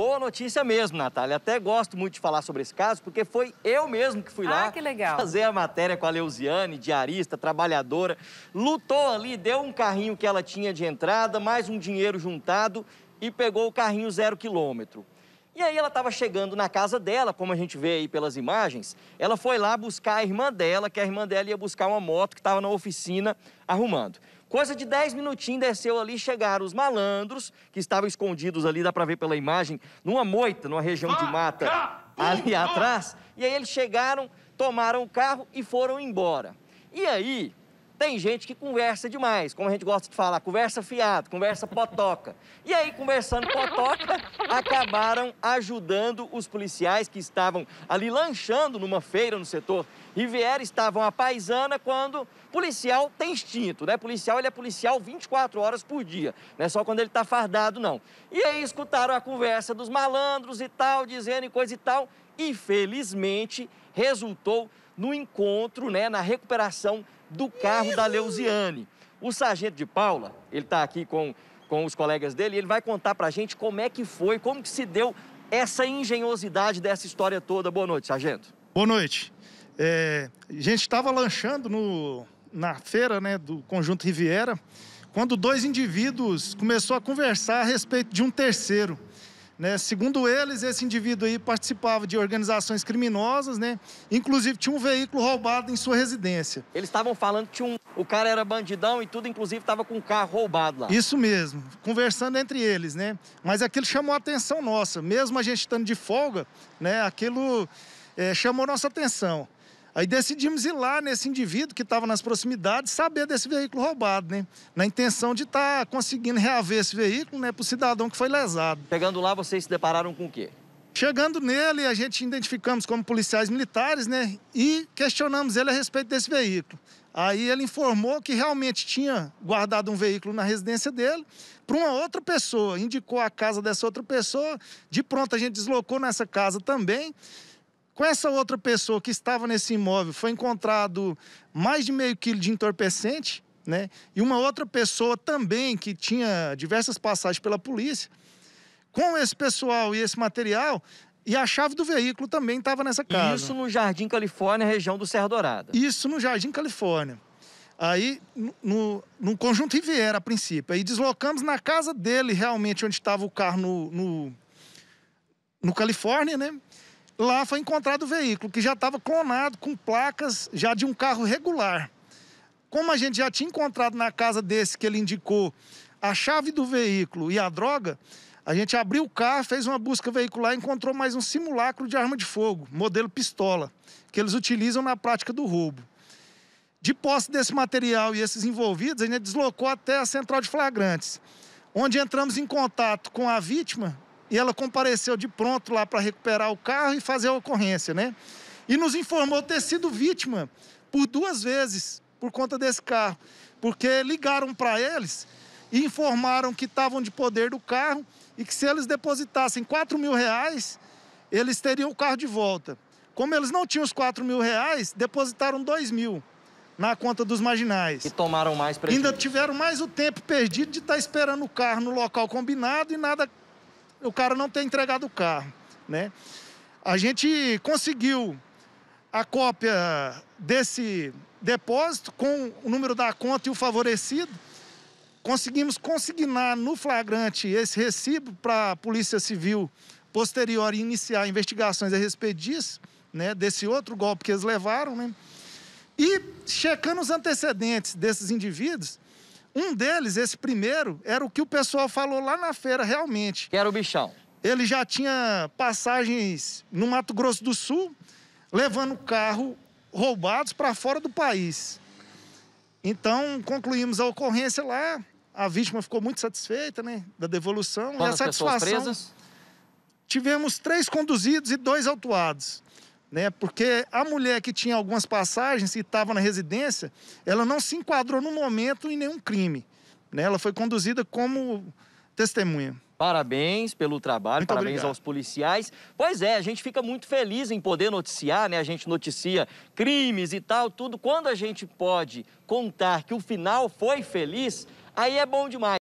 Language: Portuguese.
Boa notícia mesmo, Natália. Até gosto muito de falar sobre esse caso, porque foi eu mesmo que fui ah, lá que fazer a matéria com a Leusiane, diarista, trabalhadora. Lutou ali, deu um carrinho que ela tinha de entrada, mais um dinheiro juntado e pegou o carrinho zero quilômetro. E aí ela estava chegando na casa dela, como a gente vê aí pelas imagens. Ela foi lá buscar a irmã dela, que a irmã dela ia buscar uma moto que estava na oficina arrumando. Coisa de 10 minutinhos desceu ali, chegaram os malandros, que estavam escondidos ali, dá pra ver pela imagem, numa moita, numa região de mata ali atrás. E aí eles chegaram, tomaram o carro e foram embora. E aí, tem gente que conversa demais, como a gente gosta de falar, conversa fiado, conversa potoca. E aí, conversando potoca, acabaram ajudando os policiais que estavam ali lanchando numa feira no setor Riviera, estavam a paisana quando policial tem instinto, né? Policial, ele é policial 24 horas por dia, não é só quando ele tá fardado, não. E aí escutaram a conversa dos malandros e tal, dizendo e coisa e tal, e felizmente resultou no encontro, né, na recuperação do carro da Leusiane. O sargento de Paula, ele está aqui com, com os colegas dele, ele vai contar para a gente como é que foi, como que se deu essa engenhosidade dessa história toda. Boa noite, sargento. Boa noite. É, a gente estava lanchando no, na feira né, do Conjunto Riviera, quando dois indivíduos começou a conversar a respeito de um terceiro. Né? Segundo eles, esse indivíduo aí participava de organizações criminosas, né? Inclusive tinha um veículo roubado em sua residência. Eles estavam falando que um, o cara era bandidão e tudo, inclusive estava com um carro roubado lá. Isso mesmo, conversando entre eles, né? Mas aquilo chamou a atenção nossa, mesmo a gente estando de folga, né? Aquilo é, chamou nossa atenção. Aí decidimos ir lá nesse indivíduo que estava nas proximidades saber desse veículo roubado, né? Na intenção de estar tá conseguindo reaver esse veículo, né, para o cidadão que foi lesado. Pegando lá, vocês se depararam com o quê? Chegando nele, a gente identificamos como policiais militares, né? E questionamos ele a respeito desse veículo. Aí ele informou que realmente tinha guardado um veículo na residência dele para uma outra pessoa, indicou a casa dessa outra pessoa. De pronto, a gente deslocou nessa casa também com essa outra pessoa que estava nesse imóvel, foi encontrado mais de meio quilo de entorpecente, né? E uma outra pessoa também que tinha diversas passagens pela polícia. Com esse pessoal e esse material, e a chave do veículo também estava nessa casa. Isso no Jardim Califórnia, região do Serra Dourada. Isso no Jardim Califórnia. Aí, no, no conjunto Riviera, a princípio. Aí deslocamos na casa dele, realmente, onde estava o carro no, no, no Califórnia, né? Lá foi encontrado o veículo, que já estava clonado com placas já de um carro regular. Como a gente já tinha encontrado na casa desse que ele indicou a chave do veículo e a droga, a gente abriu o carro, fez uma busca veicular e encontrou mais um simulacro de arma de fogo, modelo pistola, que eles utilizam na prática do roubo. De posse desse material e esses envolvidos, a gente deslocou até a central de flagrantes, onde entramos em contato com a vítima e ela compareceu de pronto lá para recuperar o carro e fazer a ocorrência, né? E nos informou ter sido vítima por duas vezes por conta desse carro, porque ligaram para eles e informaram que estavam de poder do carro e que se eles depositassem 4 mil reais, eles teriam o carro de volta. Como eles não tinham os 4 mil reais, depositaram 2 mil na conta dos marginais. E tomaram mais prejuízo. Ainda tiveram mais o tempo perdido de estar tá esperando o carro no local combinado e nada o cara não ter entregado o carro, né? A gente conseguiu a cópia desse depósito com o número da conta e o favorecido. Conseguimos consignar no flagrante esse recibo para a Polícia Civil posterior iniciar investigações a respeito disso, né, desse outro golpe que eles levaram, né? E checando os antecedentes desses indivíduos, um deles, esse primeiro, era o que o pessoal falou lá na feira realmente. Que era o bichão. Ele já tinha passagens no Mato Grosso do Sul, levando carro roubados para fora do país. Então, concluímos a ocorrência lá. A vítima ficou muito satisfeita, né? Da devolução. Quantas e a satisfação. Pessoas presas? Tivemos três conduzidos e dois autuados né? Porque a mulher que tinha algumas passagens e estava na residência, ela não se enquadrou no momento em nenhum crime, né? Ela foi conduzida como testemunha. Parabéns pelo trabalho, muito parabéns obrigado. aos policiais. Pois é, a gente fica muito feliz em poder noticiar, né? A gente noticia crimes e tal, tudo. Quando a gente pode contar que o final foi feliz, aí é bom demais.